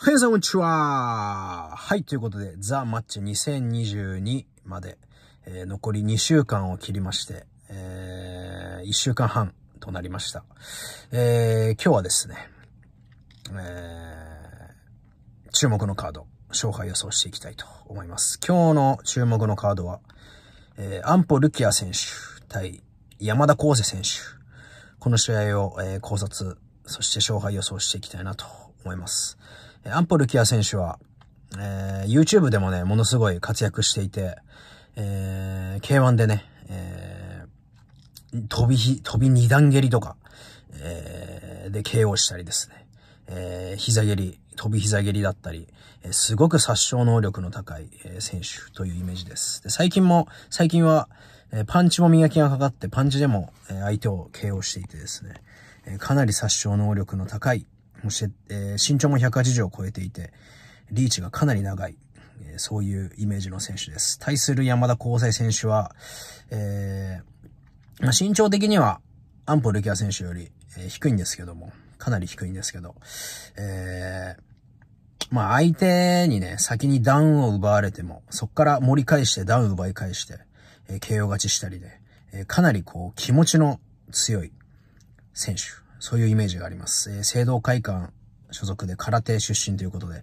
はい、さん、こんにちは。はい、ということで、ザ・マッチ2022まで、えー、残り2週間を切りまして、えー、1週間半となりました。えー、今日はですね、えー、注目のカード、勝敗予想していきたいと思います。今日の注目のカードは、えー、ポ・ルキア選手対山田光瀬選手。この試合を、えー、考察、そして勝敗予想していきたいなと思います。アンポルキア選手は、えー、YouTube でもね、ものすごい活躍していて、えー、K1 でね、えー、飛び飛び二段蹴りとか、えー、で KO したりですね、えー、膝蹴り、飛び膝蹴りだったり、えー、すごく殺傷能力の高い、えー、選手というイメージです。で最近も、最近は、えー、パンチも磨きがかかって、パンチでも、えー、相手を KO していてですね、えー、かなり殺傷能力の高い、そして、えー、身長も180を超えていて、リーチがかなり長い、えー、そういうイメージの選手です。対する山田光成選手は、えー、まあ、身長的には安保力也選手より、えー、低いんですけども、かなり低いんですけど、えー、まあ相手にね、先にダウンを奪われても、そこから盛り返してダウン奪い返して、えー、KO 勝ちしたりで、えー、かなりこう気持ちの強い選手。そういうイメージがあります。えー、聖堂会館所属で空手出身ということで、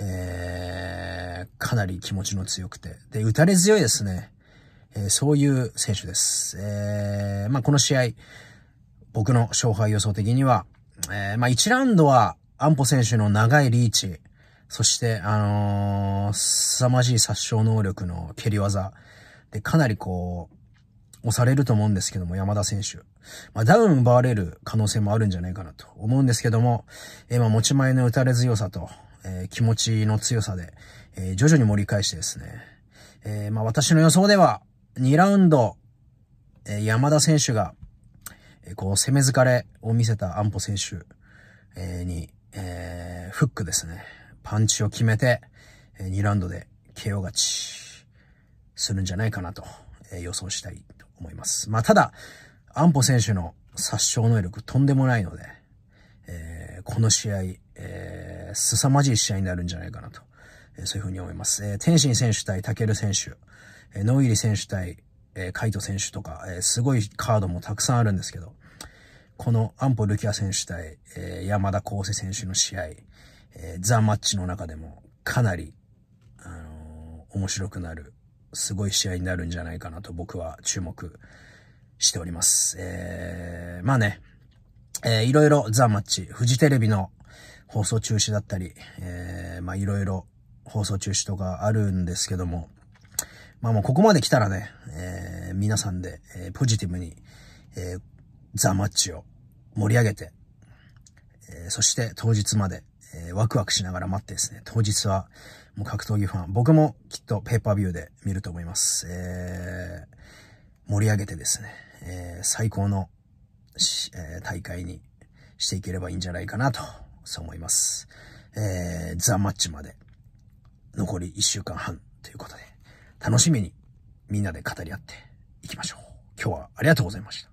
えー、かなり気持ちの強くて、で、打たれ強いですね。えー、そういう選手です。えー、まあ、この試合、僕の勝敗予想的には、えー、まあ、1ラウンドは、安保選手の長いリーチ、そして、あのー、凄まじい殺傷能力の蹴り技、で、かなりこう、押されると思うんですけども、山田選手。まあ、ダウン奪われる可能性もあるんじゃないかなと思うんですけども、えー、まあ、持ち前の打たれ強さと、えー、気持ちの強さで、えー、徐々に盛り返してですね、えー、まあ、私の予想では、2ラウンド、えー、山田選手が、えー、こう、攻め疲れを見せた安保選手、えー、に、えー、フックですね、パンチを決めて、えー、2ラウンドで KO 勝ちするんじゃないかなと、え予想したり思います。まあ、ただ、安保選手の殺傷能力とんでもないので、えー、この試合、えー、凄まじい試合になるんじゃないかなと、えー、そういうふうに思います。えー、天心選手対武尊選手、えー、野入選手対、えー、海斗選手とか、えー、すごいカードもたくさんあるんですけど、この安保ルキア選手対、えー、山田康生選手の試合、えー、ザ・マッチの中でもかなり、あのー、面白くなるすごい試合になるんじゃないかなと僕は注目しております。えー、まあね、えー、いろいろザ・マッチ、フジテレビの放送中止だったり、えー、まあいろいろ放送中止とかあるんですけども、まあもうここまで来たらね、えー、皆さんで、えー、ポジティブに、えー、ザ・マッチを盛り上げて、えー、そして当日まで、えー、ワクワクしながら待ってですね、当日はもう格闘技ファン、僕もきっとペーパービューで見ると思います。えー、盛り上げてですね、えー、最高の、え大会にしていければいいんじゃないかなと、そう思います。えザ・マッチまで残り1週間半ということで、楽しみにみんなで語り合っていきましょう。今日はありがとうございました。